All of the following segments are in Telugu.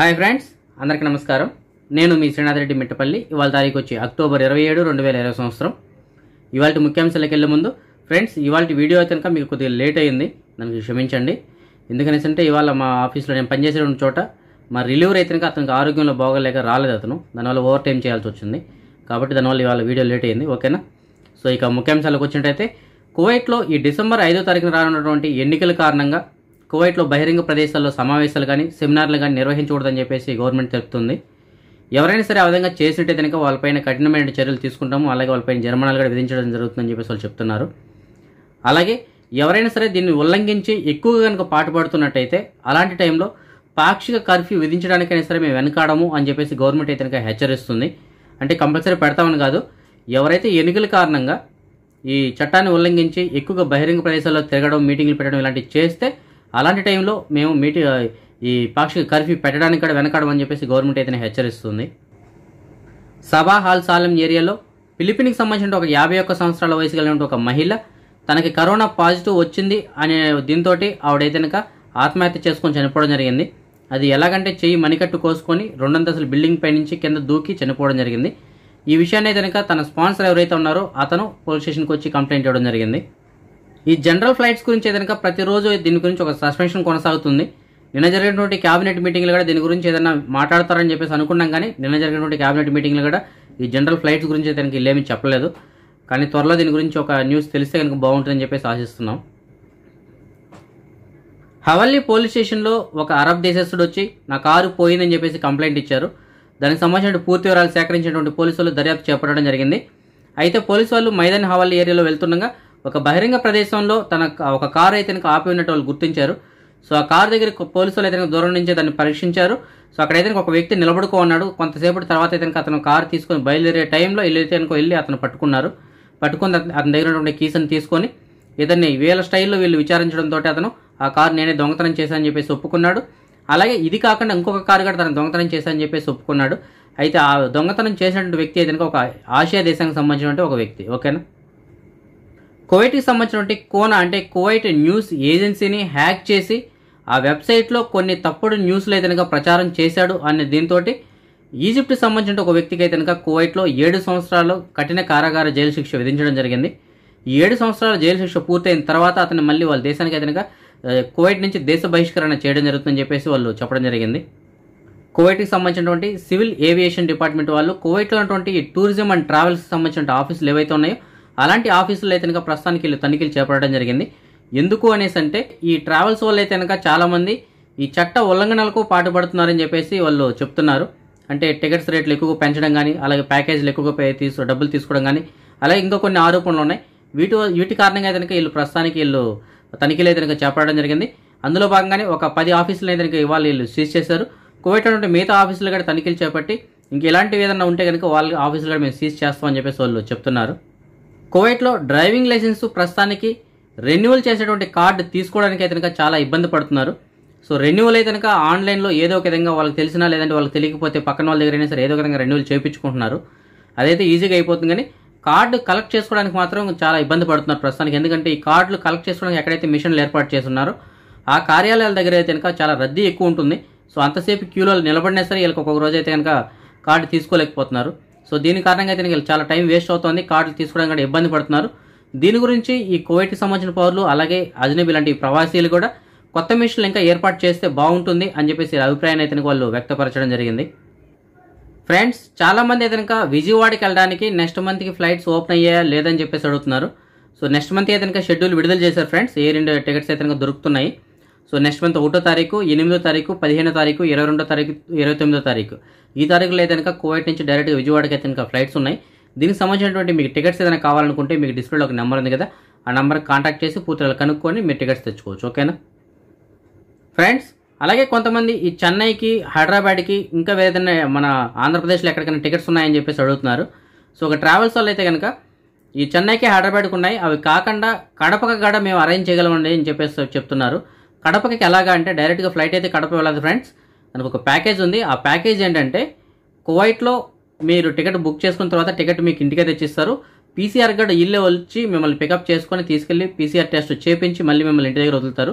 హాయ్ ఫ్రెండ్స్ అందరికీ నమస్కారం నేను మీ శ్రీనాథరెడ్డి మిట్టపల్లి ఇవాళ తారీఖు వచ్చి అక్టోబర్ ఇరవై ఏడు రెండు వేల ఇరవై సంవత్సరం ఇవాళ ముఖ్యాంశాలకు వెళ్ళే ముందు ఫ్రెండ్స్ ఇవాళ వీడియో అయితే కనుక మీకు కొద్దిగా లేట్ అయ్యింది నన్ను క్షమించండి ఎందుకనేసి అంటే ఇవాళ మా ఆఫీస్లో నేను పనిచేసే ఉన్న చోట మా రిలీవర్ అయితే కనుక అతనికి ఆరోగ్యంలో బాగోలేక రాలేదు అతను దానివల్ల ఓవర్ టైం చేయాల్సి వచ్చింది కాబట్టి దానివల్ల ఇవాళ వీడియో లేట్ అయింది ఓకేనా సో ఇక ముఖ్యాంశాలకు వచ్చినట్టయితే కువైట్లో ఈ డిసెంబర్ ఐదో తారీఖున రానున్నటువంటి ఎన్నికల కారణంగా కువైట్లో బహిరంగ ప్రదేశాల్లో సమావేశాలు కానీ సెమినార్లు కానీ నిర్వహించకూడదని చెప్పేసి గవర్నమెంట్ తెలుపుతుంది ఎవరైనా సరే ఆ విధంగా చేసినట్టే కనుక వాళ్ళపైన కఠినమైన చర్యలు తీసుకుంటాము అలాగే వాళ్ళపైన జరిమానాలు కూడా విధించడం జరుగుతుందని చెప్పేసి వాళ్ళు చెప్తున్నారు అలాగే ఎవరైనా సరే దీన్ని ఉల్లంఘించి ఎక్కువగా కనుక పాటుపడుతున్నట్టయితే అలాంటి టైంలో పాక్షిక కర్ఫ్యూ విధించడానికైనా సరే మేము వెనకాడము అని చెప్పేసి గవర్నమెంట్ అయితే హెచ్చరిస్తుంది అంటే కంపల్సరీ పెడతామని కాదు ఎవరైతే ఎన్నికల కారణంగా ఈ చట్టాన్ని ఉల్లంఘించి ఎక్కువగా బహిరంగ ప్రదేశాల్లో తిరగడం మీటింగ్లు పెట్టడం ఇలాంటివి చేస్తే అలాంటి టైంలో మేము మీటి ఈ పాక్షిక కర్ఫ్యూ పెట్టడానికి కూడా వెనకాడమని చెప్పేసి గవర్నమెంట్ అయితే హెచ్చరిస్తుంది సభా హాల్ సాలెం ఏరియాలో ఫిలిపిన్కి సంబంధించిన ఒక యాభై ఒక్క సంవత్సరాల వయసు కలిగిన ఒక మహిళ తనకి కరోనా పాజిటివ్ వచ్చింది అనే దీంతో ఆవిడైతే కనుక ఆత్మహత్య చేసుకొని చనిపోవడం జరిగింది అది ఎలాగంటే చెయ్యి మణికట్టు కోసుకొని రెండంతసలు బిల్డింగ్ పై నుంచి కింద దూకి చనిపోవడం జరిగింది ఈ విషయాన్ని కనుక తన స్పాన్సర్ ఎవరైతే ఉన్నారో అతను పోలీస్ స్టేషన్కి వచ్చి కంప్లైంట్ ఇవ్వడం జరిగింది ఈ జనరల్ ఫ్లైట్స్ గురించి ఏదైనా ప్రతిరోజు దీని గురించి ఒక సస్పెన్షన్ కొనసాగుతుంది నిన్న జరిగినటువంటి క్యాబినెట్ మీటింగ్లు కూడా దీని గురించి ఏదైనా మాట్లాడతారని చెప్పేసి అనుకున్నాం కానీ నిన్న జరిగినటువంటి క్యాబినెట్ మీటింగ్లు కూడా ఈ జనరల్ ఫ్లైట్స్ గురించి దానికి ఇల్లేమీ చెప్పలేదు కానీ త్వరలో దీని గురించి ఒక న్యూస్ తెలిస్తే కనుక బాగుంటుందని చెప్పేసి ఆశిస్తున్నాం హవల్లీ పోలీస్ స్టేషన్లో ఒక అరబ్ దేశస్తుడు వచ్చి నా కారు పోయిందని చెప్పేసి కంప్లైంట్ ఇచ్చారు దానికి సంబంధించిన పూర్తి వివరాలు సేకరించినటువంటి పోలీసులు దర్యాప్తు చేపట్టడం జరిగింది అయితే పోలీసు వాళ్ళు మైదాన్ హవల్లీ ఏరియాలో వెళ్తుండగా ఒక బహిరంగ ప్రదేశంలో తన ఒక కారు అయితే ఆపి ఉన్నట్టు వాళ్ళు గుర్తించారు సో ఆ కారు దగ్గర పోలీసులు అయితే దూరం నుంచి దాన్ని పరీక్షించారు సో అక్కడైతే ఒక వ్యక్తి నిలబడుకో ఉన్నాడు కొంతసేపటి తర్వాత అయితే అతను కారు తీసుకొని బయలుదేరే టైంలో వెళ్ళైతే కనుక వెళ్ళి అతను పట్టుకున్నారు పట్టుకుని అతని దగ్గర ఉన్నటువంటి కీసును తీసుకొని ఇతన్ని వీళ్ళ స్టైల్లో వీళ్ళు విచారించడంతో అతను ఆ కారు నేనే దొంగతనం చేశానని చెప్పేసి ఒప్పుకున్నాడు అలాగే ఇది కాకుండా ఇంకొక కారు కూడా తను దొంగతనం చేశానని చెప్పేసి ఒప్పుకున్నాడు అయితే ఆ దొంగతనం చేసినటువంటి వ్యక్తి అయితే ఒక ఆసియా దేశానికి సంబంధించినటువంటి ఒక వ్యక్తి ఓకేనా కువైట్కి సంబంధించినటువంటి కోనా అంటే కువైట్ న్యూస్ ఏజెన్సీని హ్యాక్ చేసి ఆ వెబ్సైట్లో కొన్ని తప్పుడు న్యూస్లు అయితే ప్రచారం చేశాడు అనే దీంతో ఈజిప్ట్ సంబంధించిన ఒక వ్యక్తికి అయితే కనుక కువైట్లో ఏడు సంవత్సరాలు కఠిన కారాగార జైలు శిక్ష విధించడం జరిగింది ఈ ఏడు సంవత్సరాల జైలు శిక్ష పూర్తయిన తర్వాత అతను మళ్ళీ వాళ్ళ దేశానికి అయితే కువైట్ నుంచి దేశ బహిష్కరణ చేయడం జరుగుతుందని చెప్పేసి వాళ్ళు చెప్పడం జరిగింది కువైట్కి సంబంధించినటువంటి సివిల్ ఏవియేషన్ డిపార్ట్మెంట్ వాళ్ళు కువైట్లో ఉన్నటువంటి టూరిజం అండ్ ట్రావెల్స్కి సంబంధించిన ఆఫీసులు ఏవైతే ఉన్నాయో అలాంటి ఆఫీసులు అయితే కనుక ప్రస్తుతానికి వీళ్ళు తనిఖీలు చేపట్టడం జరిగింది ఎందుకు అనేసి అంటే ఈ ట్రావెల్స్ వల్ల అయితే కనుక చాలామంది ఈ చట్ట ఉల్లంఘనలకు పాటుపడుతున్నారని చెప్పేసి వాళ్ళు చెప్తున్నారు అంటే టికెట్స్ రేట్లు ఎక్కువగా పెంచడం కానీ అలాగే ప్యాకేజీలు ఎక్కువగా తీసు డబ్బులు తీసుకోవడం కానీ అలాగే ఇంకా కొన్ని ఆరోపణలు ఉన్నాయి వీటి వీటి కారణంగా కనుక వీళ్ళు ప్రస్తుతానికి వీళ్ళు తనిఖీలు అయితే చేపట్టడం జరిగింది అందులో భాగంగానే ఒక పది ఆఫీసులు అయితే కనుక ఇవాళ వీళ్ళు సీజ్ చేశారు కోవిడ్ అంటే మిగతా ఆఫీసులు కూడా తనిఖీలు చేపట్టి ఇంక ఇలాంటివి ఏదైనా ఉంటే కనుక వాళ్ళ ఆఫీసులు కూడా మేము సీజ్ చేస్తామని చెప్పేసి వాళ్ళు చెప్తున్నారు కువైట్లో డ్రైవింగ్ లైసెన్స్ ప్రస్తుతానికి రెన్యువల్ చేసేటువంటి కార్డు తీసుకోవడానికి అయితే చాలా ఇబ్బంది పడుతున్నారు సో రెన్యువల్ అయితే కనుక ఆన్లైన్లో ఏదో ఒక విధంగా వాళ్ళకి తెలిసినా లేదంటే వాళ్ళకి తెలియకపోతే పక్కన వాళ్ళ దగ్గరైనా సరే ఏదో ఒక విధంగా రెన్యువల్ చేయించుకుంటున్నారు అదైతే ఈజీగా అయిపోతుంది కానీ కార్డు కలెక్ట్ చేసుకోవడానికి మాత్రం చాలా ఇబ్బంది పడుతున్నారు ప్రస్తుతానికి ఎందుకంటే ఈ కార్డులు కలెక్ట్ చేసుకోవడానికి ఎక్కడైతే మిషన్లు ఏర్పాటు చేస్తున్నారో ఆ కార్యాలయాల దగ్గర అయితే కనుక చాలా రద్దీ ఎక్కువ ఉంటుంది సో అంతసేపు క్యూలో నిలబడినా సరే వీళ్ళకి ఒక్కొక్క రోజు అయితే కనుక కార్డు తీసుకోలేకపోతున్నారు సో దీని కారణంగా అయితే చాలా టైం వేస్ట్ అవుతుంది కార్డులు తీసుకోవడానికి కూడా ఇబ్బంది పడుతున్నారు దీని గురించి ఈ కోవిడ్కి సంబంధించిన పౌరులు అలాగే అజ్నబీ లాంటి ప్రవాసీలు కూడా కొత్త మిషన్లు ఇంకా ఏర్పాటు చేస్తే బాగుంటుంది అని చెప్పేసి అభిప్రాయాన్ని అయితే వాళ్ళు వ్యక్తపరచడం జరిగింది ఫ్రెండ్స్ చాలామంది అయితే కనుక విజయవాడకి వెళ్ళడానికి నెక్స్ట్ మంత్కి ఫ్లైట్స్ ఓపెన్ అయ్యాయా లేదని చెప్పేసి అడుగుతున్నారు సో నెక్స్ట్ మంత్ అయితే షెడ్యూల్ విడుదల చేశారు ఫ్రెండ్స్ ఎయిర్ ఇండియా టికెట్స్ అయితే దొరుకుతున్నాయి సో నెక్స్ట్ మంత్ ఒకటో తారీఖు ఎనిమిదో తారీఖు పదిహేనో తారీఖు ఇరవై రెండో తారీఖు ఇరవై తొమ్మిదో తారీఖు ఈ తారీఖులో అయితే కనుక కోవైట్ నుంచి డైరెక్ట్గా విజయవాడకి అయితే కనుక ఫ్లైట్స్ ఉన్నాయి దీనికి సంబంధించినటువంటి మీకు టికెట్స్ ఏదైనా కావాలనుకుంటే మీకు డిస్ప్లేలో ఒక నెంబర్ ఉంది కదా ఆ నెంబర్ కాంటాక్ట్ చేసి పూర్తిగా కనుక్కొని మీరు టికెట్స్ తెచ్చుకోవచ్చు ఓకేనా ఫ్రెండ్స్ అలాగే కొంతమంది ఈ చెన్నైకి హైదరాబాద్కి ఇంకా ఏదైనా మన ఆంధ్రప్రదేశ్లో ఎక్కడికైనా టికెట్స్ ఉన్నాయని చెప్పేసి అడుగుతున్నారు సో ఒక ట్రావెల్స్ వాళ్ళు అయితే కనుక ఈ చెన్నైకి హైదరాబాద్కి ఉన్నాయి అవి కాకుండా కడపక గడ మేము అరేంజ్ చేయగలమండి అని చెప్పేసి చెప్తున్నారు కడపకి ఎలాగా అంటే డైరెక్ట్గా ఫ్లైట్ అయితే కడప వెళ్ళదు ఫ్రెండ్స్ దానికి ఒక ప్యాకేజ్ ఉంది ఆ ప్యాకేజ్ ఏంటంటే కువైట్లో మీరు టికెట్ బుక్ చేసుకున్న తర్వాత టికెట్ మీకు ఇంటికే తెచ్చిస్తారు పీసీఆర్ గడ్ ఇల్లే వచ్చి మిమ్మల్ని పికప్ చేసుకొని తీసుకెళ్ళి పీసీఆర్ టెస్ట్ చేపించి మళ్ళీ మిమ్మల్ని ఇంటి దగ్గర వదులుతారు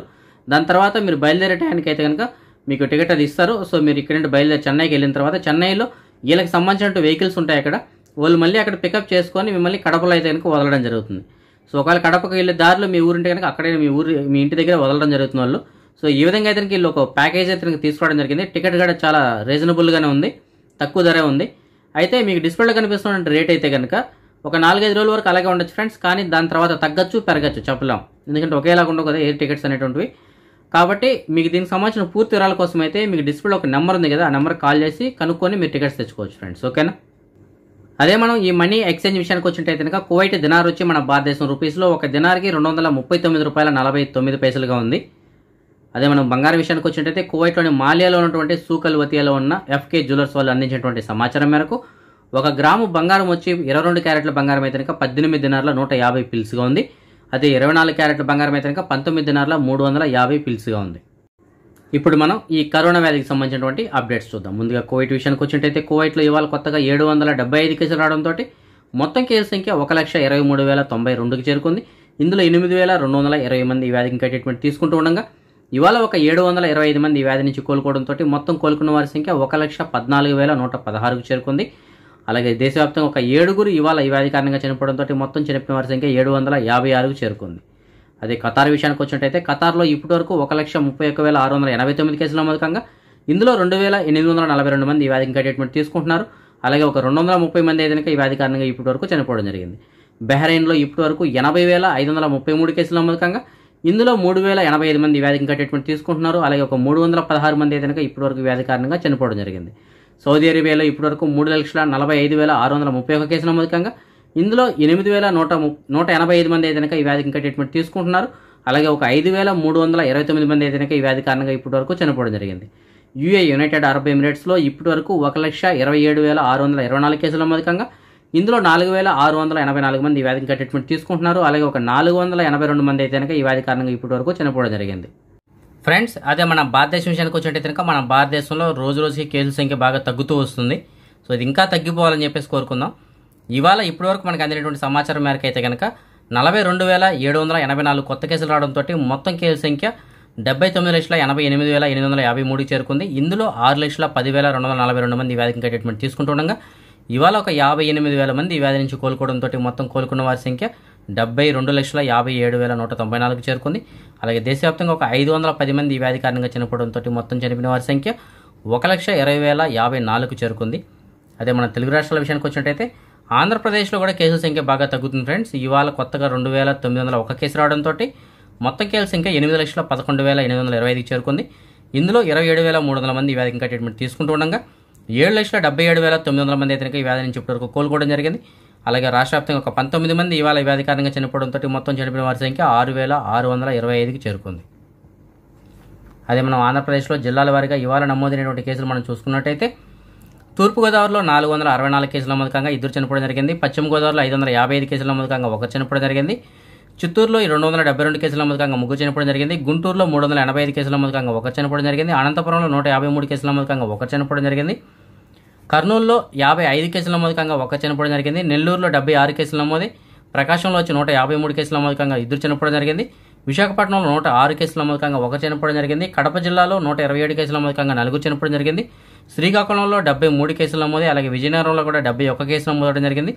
దాని తర్వాత మీరు బయలుదేరే టైంకి అయితే కనుక మీకు టికెట్ అది ఇస్తారు సో మీరు ఇక్కడ నుండి బయలుదేరి చెన్నైకి వెళ్ళిన తర్వాత చెన్నైలో వీళ్ళకి సంబంధించిన వెహికల్స్ ఉంటాయి అక్కడ వాళ్ళు మళ్ళీ అక్కడ పికప్ చేసుకొని మిమ్మల్ని కడపలో అయితే కనుక వదలడం జరుగుతుంది సో ఒకవేళ కడపకి వెళ్ళే దారిలో మీ ఊరింటే కనుక అక్కడే మీ ఊరు మీ ఇంటి దగ్గర వదలడం జరుగుతుంది వాళ్ళు సో ఈ విధంగా అయితే వీళ్ళు ఒక ప్యాకేజ్ అయితే తీసుకోవడం జరిగింది టికెట్ కూడా చాలా రీజనబుల్గానే ఉంది తక్కువ ధరే ఉంది అయితే మీకు డిస్ప్లేలో కనిపిస్తున్న రేట్ అయితే కనుక ఒక నాలుగైదు రోజుల వరకు అలాగే ఉండొచ్చు ఫ్రెండ్స్ కానీ దాని తర్వాత తగ్గచ్చు పెరగచ్చు చెప్పలేం ఎందుకంటే ఒకేలాగా ఉండవు కదా ఎయిర్ టికెట్స్ అనేటువంటివి కాబట్టి మీకు దీనికి సంబంధించిన పూర్తి వివరాల కోసం అయితే మీకు డిస్ప్లేలో ఒక నెంబర్ ఉంది కదా ఆ నెంబర్ కాల్ చేసి కనుక్కొని మీరు టికెట్స్ తెచ్చుకోవచ్చు ఫ్రెండ్స్ ఓకేనా అదే మనం ఈ మనీ ఎక్స్చేంజ్ విషయానికి వచ్చినట్టు కనుక కువైట్ దినార్ వచ్చి మన భారతదేశం రూపీస్లో ఒక దినార్కి రెండు వందల ముప్పై తొమ్మిది రూపాయల నలభై తొమ్మిది పైసలుగా ఉంది అదే మనం బంగారం విషయానికి వచ్చినట్టయితే కువైట్లోని మాలియాలో ఉన్నటువంటి సూకల్ వతియాలో ఉన్న ఎఫ్కే జ్యువెలర్స్ వాళ్ళు అందించినటువంటి సమాచారం మేరకు ఒక గ్రాము బంగారం వచ్చి ఇరవై రెండు క్యారెట్ల బంగారం అయితే కనుక పద్దెనిమిది దినార్ల నూట యాభై పిల్స్గా ఉంది అదే ఇరవై నాలుగు క్యారెట్ల బంగారం అయితే కనుక పంతొమ్మిది దినార్ల మూడు వందల యాభై పిల్స్గా ఉంది ఇప్పుడు మనం ఈ కరోనా వ్యాధికి సంబంధించినటువంటి అప్డేట్స్ చూద్దాం ముందుగా కోవిడ్ విషయానికి వచ్చినట్టయితే కోవిడ్లో ఇవాళ కొత్తగా ఏడు వందల డెబ్బై ఐదు కేసులు రావడంతో మొత్తం కేసు సంఖ్య ఒక లక్ష ఇరవై మూడు వేల తొంభై రెండుకి చేరుకుంది ఇందులో ఎనిమిది వేల రెండు వందల ఇరవై మంది ఈ వ్యాధికి ట్రీట్మెంట్ తీసుకుంటూ ఉండగా ఇవాళ ఒక ఏడు వందల ఇరవై ఐదు మంది ఈ వ్యాధి నుంచి కోలుకోవడంతో మొత్తం కోలుకున్న వారి సంఖ్య ఒక లక్ష పద్నాలుగు వేల నూట పదహారుకు చేరుకుంది అలాగే దేశవ్యాప్తంగా ఒక ఏడుగురు ఇవాళ ఈ వ్యాధి కారణంగా చనిపోవడంతో మొత్తం చనిపోయిన వారి సంఖ్య ఏడు వందల యాభై ఆరుకు చేరుకుంది అదే ఖతార్ విషయానికి వచ్చినట్టయితే ఖతార్లో ఇప్పటి వరకు ఒక లక్ష ముప్పై ఒక వేల ఆరు వందల ఎనభై తొమ్మిది కేసుల నమోదకంగా ఇందులో రెండు వేల ఎనిమిది వందల నలభై రెండు మంది ఈ వ్యాధికి ట్రీట్మెంట్ తీసుకుంటున్నారు అలాగే ఒక రెండు వందల ముప్పై మంది అయితే ఈ వ్యాధి కారణంగా ఇప్పటి వరకు చనిపోవడం జరిగింది బెహ్రెయిన్లో ఇప్పటి వరకు ఎనభై వేల ఐదు వందల ముప్పై మూడు కేసుల నమోదకంగా ఇందులో మూడు వేల ఎనభై ఐదు మంది వ్యాధికి ట్రీట్మెంట్ తీసుకుంటున్నారు అలాగే ఒక మూడు వందల పదహారు మంది అయితే ఇప్పటి వరకు వ్యాధి కారణంగా చనిపోవడం జరిగింది సౌదీ అరేబియాలో ఇప్పటి వరకు మూడు లక్షల నలభై ఐదు వేల ఆరు వందల ముప్పై ఒక కేసుల నమోదకంగా ఇందులో ఎనిమిది వేల నూట నూట ఎనభై ఐదు మంది అయితే ఈ వ్యాధికి ఇంకా ట్రీట్మెంట్ తీసుకుంటున్నారు అలాగే ఒక ఐదు వేల మూడు వందల ఇరవై తొమ్మిది మంది అయితే ఈ వ్యాధి కారణంగా ఇప్పటి వరకు చనిపోవడం జరిగింది యూఏ యునైటెడ్ అరబ్ ఎమిరేట్స్లో ఇప్పటి వరకు ఒక లక్ష ఇరవై ఏడు వేల ఆరు వందల ఇరవై నాలుగు కేసులు అధికంగా ఇందులో నాలుగు వేల ఆరు వందల ఎనభై నాలుగు మంది ఈ వ్యాధి ఇంకా ట్రీట్మెంట్ తీసుకుంటున్నారు అలాగే ఒక నాలుగు వందల ఎనభై రెండు మంది అయితే ఈ వ్యాధి కారణంగా ఇప్పటి వరకు చనిపోవడం జరిగింది ఫ్రెండ్స్ అదే మన భారతదేశం విషయానికి వచ్చినట్టు కనుక మన భారతదేశంలో రోజు రోజుకి కేసుల సంఖ్య బాగా తగ్గుతూ వస్తుంది సో ఇది ఇంకా తగ్గిపోవాలని చెప్పేసి కోరుకుందాం ఇవాళ ఇప్పటివరకు మనకు అందినటువంటి సమాచారం మేరకు అయితే కనుక నలభై రెండు వేల ఏడు వందల ఎనభై నాలుగు కొత్త కేసులు రావడంతో మొత్తం కేసు సంఖ్య డెబ్బై తొమ్మిది లక్షల ఎనభై ఎనిమిది వేల ఎనిమిది వందల యాభై మూడు చేరుకుంది ఇందులో ఆరు లక్షల పదివేల రెండు వందల నలభై రెండు మంది వ్యాధికి ట్రీట్మెంట్ తీసుకుంటుండగా ఇవాళ ఒక యాభై ఎనిమిది వేల మంది వ్యాధి నుంచి కోలుకోవడంతో మొత్తం కోలుకున్న వారి సంఖ్య డెబ్బై రెండు లక్షల యాభై ఏడు వేల నూట తొంభై నాలుగు చేరుకుంది అలాగే దేశవ్యాప్తంగా ఒక ఐదు వందల పది మంది ఈ వ్యాధి కారణంగా చనిపోవడంతో మొత్తం చనిపోయిన వారి సంఖ్య ఒక లక్ష ఇరవై వేల యాభై నాలుగు చేరుకుంది అదే మన తెలుగు రాష్ట్రాల విషయానికి వచ్చినట్టయితే ఆంధ్రప్రదేశ్లో కూడా కేసుల సంఖ్య బాగా తగ్గుతుంది ఫ్రెండ్స్ ఇవాళ కొత్తగా రెండు వేల తొమ్మిది వందల ఒక కేసు రావడంతో మొత్తం కేసుల సంఖ్య ఎనిమిది లక్షల పదకొండు వేల ఎనిమిది వందల ఇరవై ఐదుకి చేరుకుంది ఇందులో ఇరవై ఏడు వేల మూడు వందల మంది వ్యాధి ఇంకా ట్రీట్మెంట్ తీసుకుంటూ ఉండగా ఏడు లక్షల డెబ్బై ఏడు వేల తొమ్మిది వందల మంది అయితే ఈ వ్యాధి నుంచి ఇప్పటివరకు కోలుకోవడం జరిగింది అలాగే రాష్ట్ర వ్యాప్తంగా ఒక పంతొమ్మిది మంది ఇవాళ వ్యాధి కారణంగా చనిపోవడంతో మొత్తం చనిపోయిన వారి సంఖ్య ఆరు వేల ఆరు వందల ఇరవై ఐదుకి చేరుకుంది అదే మనం ఆంధ్రప్రదేశ్లో జిల్లాల వారిగా ఇవాళ నమోదైనటువంటి కేసులు మనం చూసుకున్నట్టయితే తూర్పుగోదావరిలో నాలుగు వందల అరవై నాలుగు కేసుల నమోదుకంగా ఇద్దరు చనిపోవడం జరిగింది పశ్చిమ గోదావరిలో ఐదు వందల యాభై ఐదు కేసుల నమోదుకంగా ఒక చనిపోవడం జరిగింది చిత్తూరులో రెండు వందల డెబ్బై రెండు కేసుల నమోదుకంగా ముగ్గురు చనిపోవడం జరిగింది గుంటూరులో మూడు వందల ఎనభై ఐదు కేసుల నమోదుకంగా ఒక చనిపోవడం జరిగింది అనంతపురంలో నూట యాభై మూడు కేసుల నమోదుకంగా ఒక చనిపోవడం జరిగింది కర్నూలులో యాభై ఐదు కేసుల నమోదుకంగా ఒక చనిపోవడం జరిగింది నెల్లూరులో డెబ్బై ఆరు కేసుల నమోదు ప్రకాశంలో వచ్చి నూట యాభై మూడు కేసుల నమోదుకంగా ఇద్దరు చనిపోవడం జరిగింది విశాఖపట్నంలో నూట ఆరు కేసులు నమోదు కాగా ఒక చనిపోవడం జరిగింది కడప జిల్లాలో నూట ఇరవై ఏడు కేసులు నమోదు కాగా నలుగురు చనిపోవడం జరిగింది శ్రీకాకుళంలో డెబ్బై మూడు కేసులు నమోదు అలాగే విజయనగరంలో కూడా డెబ్బై ఒక్క కేసులు నమోదవడం జరిగింది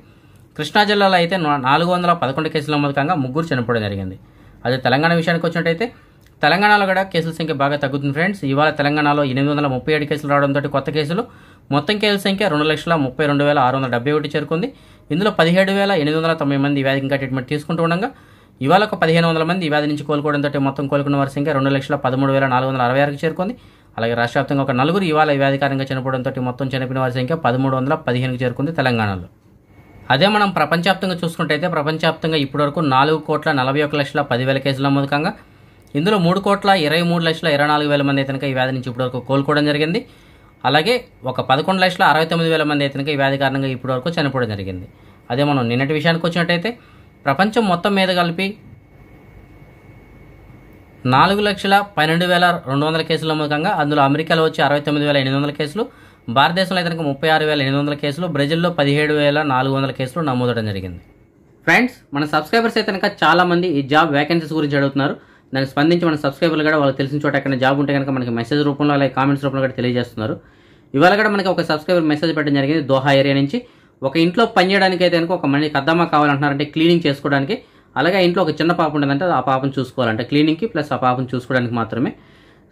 కృష్ణా జిల్లాలో అయితే నాలుగు వందల పదకొండు కేసులు నమోదు కాగా ముగ్గురు చనిపోవడం జరిగింది అదే తెలంగాణ విషయానికి వచ్చినట్టయితే తెలంగాణలో కూడా కేసుల సంఖ్య బాగా తగ్గుతుంది ఫ్రెండ్స్ ఇవాళ తెలంగాణలో ఎనిమిది వందల ముప్పై ఏడు కేసులు రావడంతో కొత్త కేసులు మొత్తం కేసుల సంఖ్య రెండు లక్షల ముప్పై రెండు వేల ఆరు వందల డెబ్బై ఒకటి చేరుకుంది ఇందులో పదిహేడు వేల ఎనిమిది వందల తొంభై మంది వ్యాధికి ట్రీట్మెంట్ తీసుకుంటూ ఉండగా ఇవాళ ఒక పదిహేను వందల మంది వ్యాధి నుంచి కోలుకోవడంతో మొత్తం కోలుకున్న వారి సంఖ్య రెండు లక్షల పదమూడు వేల నాలుగు వందల అరవై ఆరుకు చేరుకుంది అలాగే రాష్ట్ర వ్యాప్తంగా ఒక నలుగురు ఇవాళ ఈ వ్యాధికారంగా చనిపోవడంతో మొత్తం చనిపోయిన వారి సంఖ్య పదమూడు వందల పదిహేనుకు చేరుకుంది తెలంగాణలో అదే మనం ప్రపంచవ్యాప్తంగా చూసుకుంటైతే ప్రపంచవ్యాప్తంగా ఇప్పటివరకు నాలుగు కోట్ల నలభై ఒక లక్షల పదివేల కేసులు నమోదు ఇందులో మూడు కోట్ల ఇరవై మూడు లక్షల ఇరవై నాలుగు వేల మంది అయితే ఈ వ్యాధి నుంచి ఇప్పటివరకు కోలుకోవడం జరిగింది అలాగే ఒక పదకొండు లక్షల అరవై తొమ్మిది వేల మంది అయితే ఈ వ్యాధి కారణంగా ఇప్పటివరకు చనిపోవడం జరిగింది అదే మనం నిన్నటి విషయానికి వచ్చినట్టయితే ప్రపంచం మొత్తం మీద కలిపి నాలుగు లక్షల పన్నెండు వేల రెండు వందల కేసులు మూలంగా అందులో అమెరికాలో వచ్చి అరవై తొమ్మిది వేల ఎనిమిది వందల కేసులు భారతదేశంలో అయితే ముప్పై ఆరు వేల ఎనిమిది వందల కేసులు బ్రెజిల్లో పదిహేడు వేల నాలుగు వందల కేసులు నమోదడం జరిగింది ఫ్రెండ్స్ మన సబ్స్క్రైబర్స్ అయితే కనుక చాలామంది ఈ జాబ్ వేకెన్సీస్ గురించి అడుగుతున్నారు దానికి స్పందించి మన సబ్స్క్రైబర్లు కూడా వాళ్ళకి తెలిసిన చోట ఎక్కడ జాబ్ ఉంటే కనుక మనకి మెసేజ్ రూపంలో అలాగే కామెంట్స్ రూపంలో కూడా తెలియజేస్తున్నారు ఇవాళ కూడా మనకి ఒక సబ్స్క్రైబర్ మెసేజ్ పెట్టడం జరిగింది దోహా ఏరియా నుంచి ఒక ఇంట్లో పనిచేయడానికి అయితే కనుక ఒక మంచి కావాలంటున్నారు కావాలంటున్నారంటే క్లీనింగ్ చేసుకోవడానికి అలాగే ఇంట్లో ఒక చిన్న పాప ఉండదంటే ఆ పాపను చూసుకోవాలంటే క్లీనింగ్కి ప్లస్ ఆ పాపను చూసుకోవడానికి మాత్రమే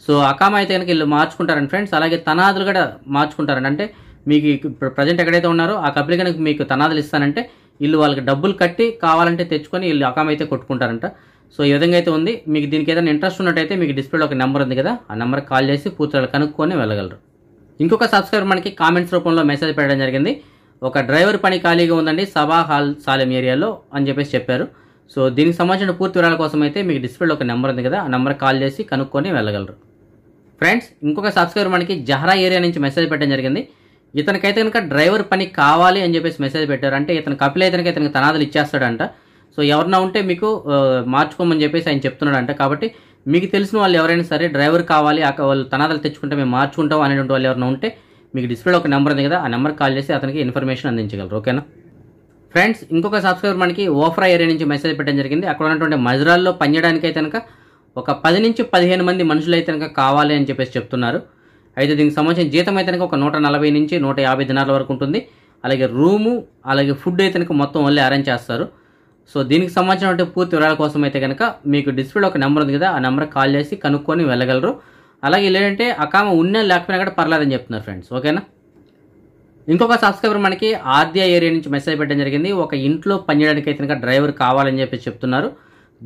సో అకామ అయితే కనుక వీళ్ళు మార్చుకుంటారండి ఫ్రెండ్స్ అలాగే తనాదులు కూడా మార్చుకుంటారండి అంటే మీకు ఇప్పుడు ప్రజెంట్ ఎక్కడైతే ఉన్నారో ఆ కబ్బులు కనుక మీకు తనాదులు ఇస్తానంటే వీళ్ళు వాళ్ళకి డబ్బులు కట్టి కావాలంటే తెచ్చుకొని వీళ్ళు అకామ అయితే కొట్టుకుంటారంట సో ఈ విధంగా అయితే ఉంది మీకు దీనికి ఏదైనా ఇంట్రెస్ట్ ఉన్నట్టయితే మీకు డిస్ప్లేలో ఒక నెంబర్ ఉంది కదా ఆ నెంబర్ కాల్ చేసి పూర్తి కనుక్కొని వెళ్ళగలరు ఇంకొక సబ్స్క్రైబర్ మనకి కామెంట్స్ రూపంలో మెసేజ్ పెట్టడం జరిగింది ఒక డ్రైవర్ పని ఖాళీగా ఉందండి సభా హాల్ సాలెం ఏరియాలో అని చెప్పేసి చెప్పారు సో దీనికి సంబంధించిన పూర్తి వివరాల కోసం అయితే మీకు డిస్ప్లేలో ఒక నెంబర్ ఉంది కదా ఆ నెంబర్ కాల్ చేసి కనుక్కొని వెళ్ళగలరు ఫ్రెండ్స్ ఇంకొక సబ్స్క్రైబర్ మనకి జహరా ఏరియా నుంచి మెసేజ్ పెట్టడం జరిగింది ఇతనికైతే కనుక డ్రైవర్ పని కావాలి అని చెప్పేసి మెసేజ్ పెట్టారు అంటే ఇతను కపిల్ ఇతనికి ఇతనికి తనాదులు ఇచ్చేస్తాడంట సో ఎవరన్నా ఉంటే మీకు మార్చుకోమని చెప్పేసి ఆయన చెప్తున్నాడంట కాబట్టి మీకు తెలిసిన వాళ్ళు ఎవరైనా సరే డ్రైవర్ కావాలి వాళ్ళు తనాదులు తెచ్చుకుంటే మేము మార్చుకుంటాం అనేటువంటి వాళ్ళు ఎవరైనా ఉంటే మీకు డిస్ప్లేలో ఒక నెంబర్ ఉంది కదా ఆ నెంబర్ కాల్ చేసి అతనికి ఇన్ఫర్మేషన్ అందించగలరు ఓకేనా ఫ్రెండ్స్ ఇంకొక సబ్స్క్రైబర్ మనకి ఓఫ్రా ఏరియా నుంచి మెసేజ్ పెట్టడం జరిగింది అక్కడ ఉన్నటువంటి మజరాల్లో పనిచేయడానికైతే కనుక ఒక పది నుంచి పదిహేను మంది అయితే కనుక కావాలి అని చెప్పేసి చెప్తున్నారు అయితే దీనికి సంబంధించిన జీతం అయితే కనుక ఒక నూట నలభై నుంచి నూట యాభై దినాల వరకు ఉంటుంది అలాగే రూము అలాగే ఫుడ్ అయితే కనుక మొత్తం ఓన్లీ అరేంజ్ చేస్తారు సో దీనికి సంబంధించినటువంటి పూర్తి వివరాల కోసం అయితే కనుక మీకు డిస్ప్లేలో ఒక నెంబర్ ఉంది కదా ఆ నెంబర్కి కాల్ చేసి కనుక్కొని వెళ్ళగలరు అలాగే లేదంటే అకామ ఉన్నా లేకపోయినా కూడా పర్లేదని చెప్తున్నారు ఫ్రెండ్స్ ఓకేనా ఇంకొక సబ్స్క్రైబర్ మనకి ఆర్దియా ఏరియా నుంచి మెసేజ్ పెట్టడం జరిగింది ఒక ఇంట్లో పనిచేయడానికి అయితే డ్రైవర్ కావాలని చెప్పి చెప్తున్నారు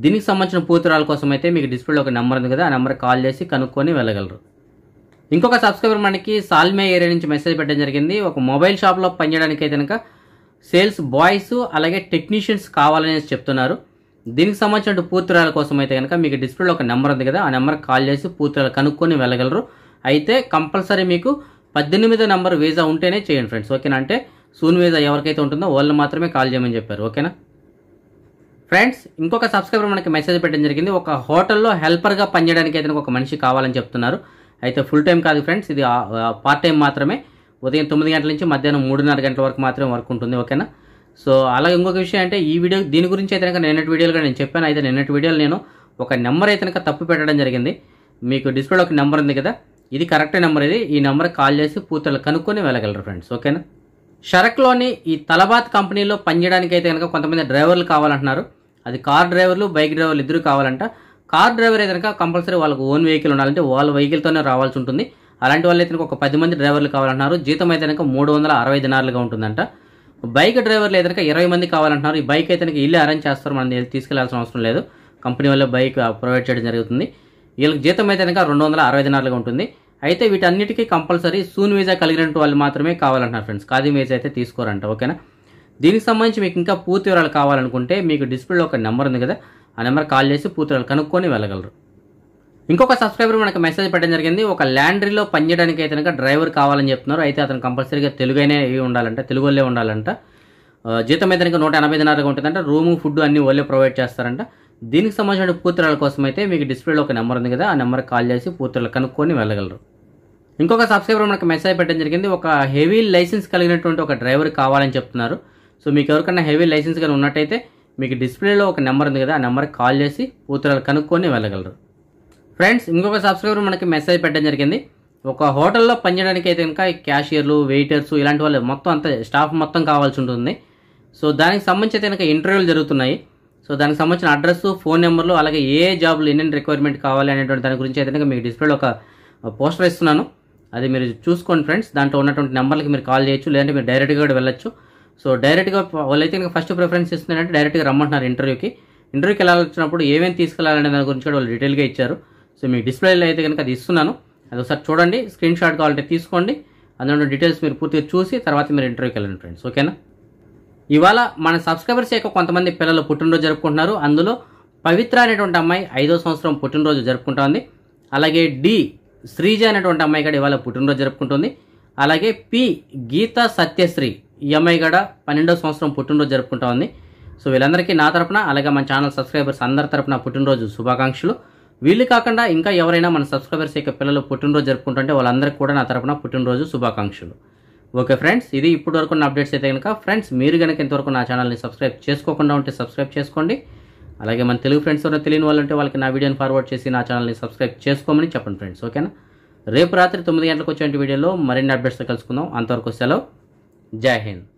దీనికి సంబంధించిన పూతురాల కోసం అయితే మీకు డిస్ప్లేలో ఒక నెంబర్ ఉంది కదా ఆ నెంబర్ కాల్ చేసి కనుక్కొని వెళ్ళగలరు ఇంకొక సబ్స్క్రైబర్ మనకి సాల్మే ఏరియా నుంచి మెసేజ్ పెట్టడం జరిగింది ఒక మొబైల్ షాప్లో పనిచేయడానికి అయితే సేల్స్ బాయ్స్ అలాగే టెక్నీషియన్స్ కావాలని చెప్తున్నారు దీనికి సంబంధించిన పూర్తిరాల కోసం అయితే కనుక మీకు డిస్ప్లేలో ఒక నెంబర్ ఉంది కదా ఆ నెంబర్ కాల్ చేసి పూర్తిరాలు కనుక్కొని వెళ్ళగలరు అయితే కంపల్సరీ మీకు పద్దెనిమిదో నెంబర్ వీజా ఉంటేనే చేయండి ఫ్రెండ్స్ ఓకేనా అంటే సూన్ వీజా ఎవరికైతే ఉంటుందో వాళ్ళు మాత్రమే కాల్ చేయమని చెప్పారు ఓకేనా ఫ్రెండ్స్ ఇంకొక సబ్స్క్రైబర్ మనకి మెసేజ్ పెట్టడం జరిగింది ఒక హోటల్లో హెల్పర్గా పనిచేయడానికి అయితే ఒక మనిషి కావాలని చెప్తున్నారు అయితే ఫుల్ టైం కాదు ఫ్రెండ్స్ ఇది పార్ట్ టైం మాత్రమే ఉదయం తొమ్మిది గంటల నుంచి మధ్యాహ్నం మూడున్నర గంటల వరకు మాత్రమే వర్క్ ఉంటుంది ఓకేనా సో అలాగే ఇంకొక విషయం అంటే ఈ వీడియో దీని గురించి అయితే కనుక నిన్నటి వీడియోలుగా నేను చెప్పాను అయితే నిన్నటి వీడియోలు నేను ఒక నెంబర్ అయితే కనుక తప్పు పెట్టడం జరిగింది మీకు డిస్ప్లేలో ఒక నెంబర్ ఉంది కదా ఇది కరెక్ట్ నెంబర్ ఇది ఈ నెంబర్ కాల్ చేసి పూర్తులు కనుక్కొని వెళ్ళగలరు ఫ్రెండ్స్ ఓకేనా షరక్లోని ఈ తలబాత్ కంపెనీలో పనిచేయడానికి అయితే కనుక కొంతమంది డ్రైవర్లు కావాలంటున్నారు అది కార్ డ్రైవర్లు బైక్ డ్రైవర్లు ఇద్దరు కావాలంట కార్ డ్రైవర్ అయితే కనుక కంపల్సరీ వాళ్ళకు ఓన్ వెహికల్ ఉండాలంటే వాళ్ళ వెహికల్తోనే రావాల్సి ఉంటుంది అలాంటి వాళ్ళు అయితే ఒక పది మంది డ్రైవర్లు కావాలంటున్నారు జీతం అయితే కనుక మూడు వందల అరవై దినాలుగా ఉంటుందంట బైక్ డ్రైవర్లు ఏదైనా ఇరవై మంది కావాలంటున్నారు ఈ బైక్ అయితే ఇల్లు అరేంజ్ చేస్తారు మనం తీసుకెళ్లాల్సిన అవసరం లేదు కంపెనీ వల్ల బైక్ ప్రొవైడ్ చేయడం జరుగుతుంది వీళ్ళకి జీతం అయితే కనుక రెండు వందల అరవై దినాలుగా ఉంటుంది అయితే వీటన్నిటికీ కంపల్సరీ సూన్ వీజా కలిగిన వాళ్ళు మాత్రమే కావాలంటున్నారు ఫ్రెండ్స్ ఖాదీ వీజా అయితే తీసుకోరంట ఓకేనా దీనికి సంబంధించి మీకు ఇంకా పూర్తి వివరాలు కావాలనుకుంటే మీకు డిస్ప్లేలో ఒక నెంబర్ ఉంది కదా ఆ నెంబర్ కాల్ చేసి పూర్తి వివరాలు కనుక్కొని వెళ్ళగలరు ఇంకొక సబ్స్క్రైబర్ మనకు మెసేజ్ పెట్టడం జరిగింది ఒక ల్యాండ్రీలో పనిచేయడానికి అయితే కనుక డ్రైవర్ కావాలని చెప్తున్నారు అయితే అతను కంపల్సరీగా ఉండాలంటే ఉండాలంట తెలుగులే ఉండాలంట జీతం అయితే కనుక నూట ఎనభై దినాలుగా ఉంటుందంట రూము ఫుడ్ అన్ని వాళ్ళే ప్రొవైడ్ చేస్తారంట దీనికి సంబంధించిన పూర్తురాల కోసం అయితే మీకు డిస్ప్లేలో ఒక నెంబర్ ఉంది కదా ఆ నెంబర్కి కాల్ చేసి పూర్తులు కనుక్కొని వెళ్ళగలరు ఇంకొక సబ్స్క్రైబర్ మనకు మెసేజ్ పెట్టడం జరిగింది ఒక హెవీ లైసెన్స్ కలిగినటువంటి ఒక డ్రైవర్ కావాలని చెప్తున్నారు సో మీకు ఎవరికన్నా హెవీ లైసెన్స్ కానీ ఉన్నట్టయితే మీకు డిస్ప్లేలో ఒక నెంబర్ ఉంది కదా ఆ నెంబర్కి కాల్ చేసి పూర్తురాలు కనుక్కొని వెళ్ళగలరు ఫ్రెండ్స్ ఇంకొక సబ్స్క్రైబర్ మనకి మెసేజ్ పెట్టడం జరిగింది ఒక హోటల్లో పనిచేయడానికి అయితే కనుక క్యాషియర్లు వెయిటర్స్ ఇలాంటి వాళ్ళు మొత్తం అంత స్టాఫ్ మొత్తం కావాల్సి ఉంటుంది సో దానికి సంబంధించి అయితే కనుక ఇంటర్వ్యూలు జరుగుతున్నాయి సో దానికి సంబంధించిన అడ్రస్ ఫోన్ నెంబర్లు అలాగే ఏ జాబ్లు ఎన్నెన్ని రిక్వైర్మెంట్ కావాలి అనేటువంటి దాని గురించి అయితే మీకు డిస్ప్లేలో ఒక పోస్టర్ ఇస్తున్నాను అది మీరు చూసుకోండి ఫ్రెండ్స్ దాంట్లో ఉన్నటువంటి నెంబర్లకి మీరు కాల్ చేయొచ్చు లేదంటే మీరు డైరెక్ట్గా కూడా వెళ్ళచ్చు సో డైరెక్ట్గా అయితే ఇంకా ఫస్ట్ ప్రిఫరెన్స్ ఇస్తున్నారంటే డైరెక్ట్గా రమ్మంటున్నారు ఇంటర్వ్యూకి ఇంటర్వ్యూకి వెళ్ళాల్సినప్పుడు ఏమేమి తీసుకెళ్లాలనే దాని గురించి కూడా వాళ్ళు డీటెయిల్గా ఇచ్చారు సో మీకు డిస్ప్లేలో అయితే కనుక అది ఇస్తున్నాను అది ఒకసారి చూడండి స్క్రీన్ షాట్ కావాలంటే తీసుకోండి అందులో డీటెయిల్స్ మీరు పూర్తిగా చూసి తర్వాత మీరు ఇంటర్వ్యూకి వెళ్ళండి ఫ్రెండ్స్ ఓకేనా ఇవాళ మన సబ్స్క్రైబర్స్ యొక్క కొంతమంది పిల్లలు పుట్టినరోజు జరుపుకుంటున్నారు అందులో పవిత్ర అనేటువంటి అమ్మాయి ఐదో సంవత్సరం పుట్టినరోజు జరుపుకుంటుంది అలాగే డి శ్రీజ అనేటువంటి అమ్మాయి కూడా ఇవాళ పుట్టినరోజు జరుపుకుంటుంది అలాగే పి గీత సత్యశ్రీ ఈ అమ్మాయి కూడా పన్నెండో సంవత్సరం పుట్టినరోజు జరుపుకుంటా ఉంది సో వీళ్ళందరికీ నా తరపున అలాగే మన ఛానల్ సబ్స్క్రైబర్స్ అందరి తరపున పుట్టినరోజు శుభాకాంక్షలు వీళ్ళు కాకుండా ఇంకా ఎవరైనా మన సబ్స్క్రైబర్స్ యొక్క పిల్లలు పుట్టినరోజు జరుపుకుంటుంటే వాళ్ళందరికీ కూడా నా తరపున పుట్టినరోజు శుభాకాంక్షలు ఓకే ఫ్రెండ్స్ ఇది ఇప్పటి వరకు ఉన్న అప్డేట్స్ అయితే కనుక ఫ్రెండ్స్ మీరు కనుక ఇంతవరకు నా ఛానల్ని సబ్స్క్రైబ్ చేసుకోకుండా ఉంటే సబ్స్క్రైబ్ చేసుకోండి అలాగే మన తెలుగు ఫ్రెండ్స్ ఎవరైనా తెలియని వాళ్ళు ఉంటే వాళ్ళకి నా వీడియోని ఫార్వర్డ్ చేసి నా ఛానల్ని సబ్స్క్రైబ్ చేసుకోమని చెప్పండి ఫ్రెండ్స్ ఓకేనా రేపు రాత్రి తొమ్మిది గంటలకు వచ్చే వీడియోలో మరిన్ని అప్డేట్స్ కలుసుకుందాం అంతవరకు సెలవు జై హింద్